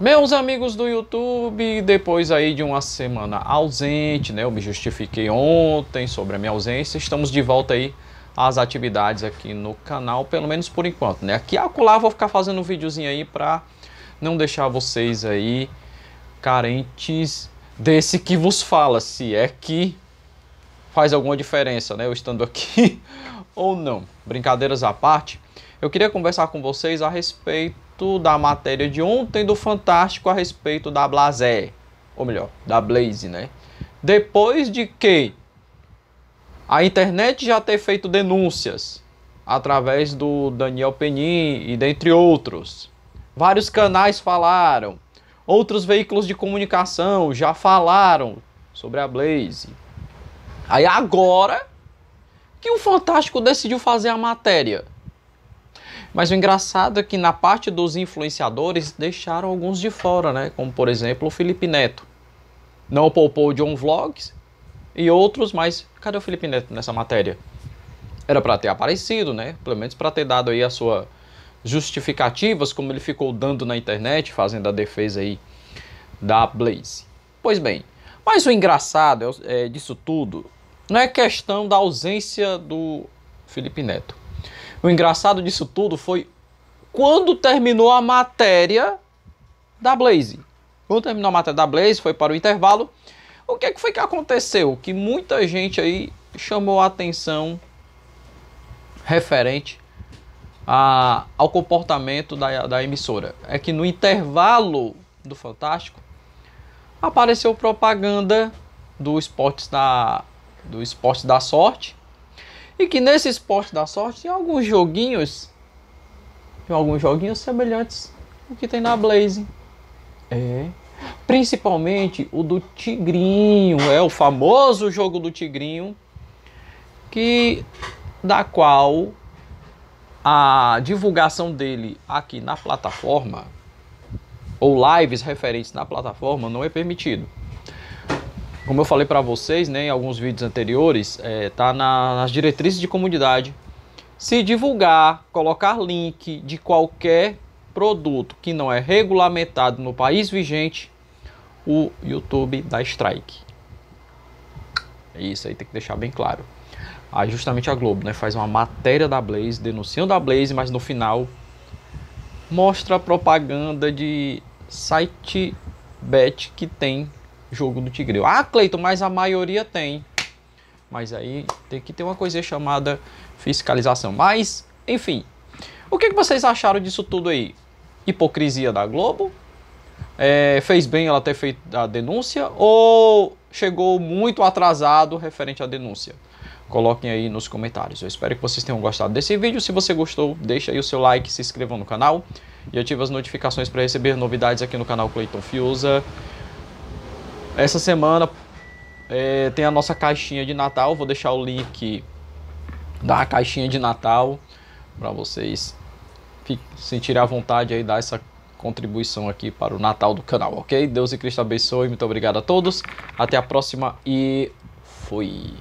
Meus amigos do YouTube, depois aí de uma semana ausente, né? Eu me justifiquei ontem sobre a minha ausência. Estamos de volta aí às atividades aqui no canal, pelo menos por enquanto, né? Aqui acolá vou ficar fazendo um videozinho aí para não deixar vocês aí carentes desse que vos fala, se é que faz alguma diferença, né? Eu estando aqui ou não. Brincadeiras à parte, eu queria conversar com vocês a respeito da matéria de ontem do Fantástico a respeito da Blazé. ou melhor, da Blaze, né? Depois de que a internet já ter feito denúncias através do Daniel Penin e dentre outros, vários canais falaram, outros veículos de comunicação já falaram sobre a Blaze. Aí agora que o Fantástico decidiu fazer a matéria mas o engraçado é que na parte dos influenciadores deixaram alguns de fora, né? Como por exemplo o Felipe Neto. Não poupou John Vlogs e outros, mas cadê o Felipe Neto nessa matéria? Era para ter aparecido, né? Pelo menos para ter dado aí a sua justificativas, como ele ficou dando na internet, fazendo a defesa aí da Blaze. Pois bem, mas o engraçado é, é, disso tudo não é questão da ausência do Felipe Neto. O engraçado disso tudo foi quando terminou a matéria da Blaze. Quando terminou a matéria da Blaze, foi para o intervalo. O que, é que foi que aconteceu? Que muita gente aí chamou a atenção referente a, ao comportamento da, da emissora. É que no intervalo do Fantástico apareceu propaganda do da, do esporte da sorte e que nesse esporte da sorte tem alguns joguinhos, tem alguns joguinhos semelhantes ao que tem na Blaze. É. Principalmente o do Tigrinho, é o famoso jogo do Tigrinho, que da qual a divulgação dele aqui na plataforma ou lives referentes na plataforma não é permitido. Como eu falei para vocês né, em alguns vídeos anteriores, é, tá na, nas diretrizes de comunidade. Se divulgar, colocar link de qualquer produto que não é regulamentado no país vigente, o YouTube dá strike. É isso aí tem que deixar bem claro. Aí justamente a Globo né, faz uma matéria da Blaze, denunciando a Blaze, mas no final mostra a propaganda de site bet que tem jogo do Tigreu. Ah, Cleiton, mas a maioria tem. Mas aí tem que ter uma coisa chamada fiscalização. Mas, enfim. O que, vocês acharam disso tudo aí? Hipocrisia da Globo? É, fez bem ela ter feito a denúncia? Ou chegou muito atrasado referente à denúncia? Coloquem aí nos comentários. Eu espero que vocês tenham gostado desse vídeo. Se você gostou, deixa aí o seu like, se inscrevam no canal e ative as notificações para receber novidades aqui no canal Cleiton Fiuza. Essa semana é, tem a nossa caixinha de Natal. Vou deixar o link da caixinha de Natal para vocês sentirem a vontade aí dar essa contribuição aqui para o Natal do canal, ok? Deus e Cristo abençoe. Muito obrigado a todos. Até a próxima e fui.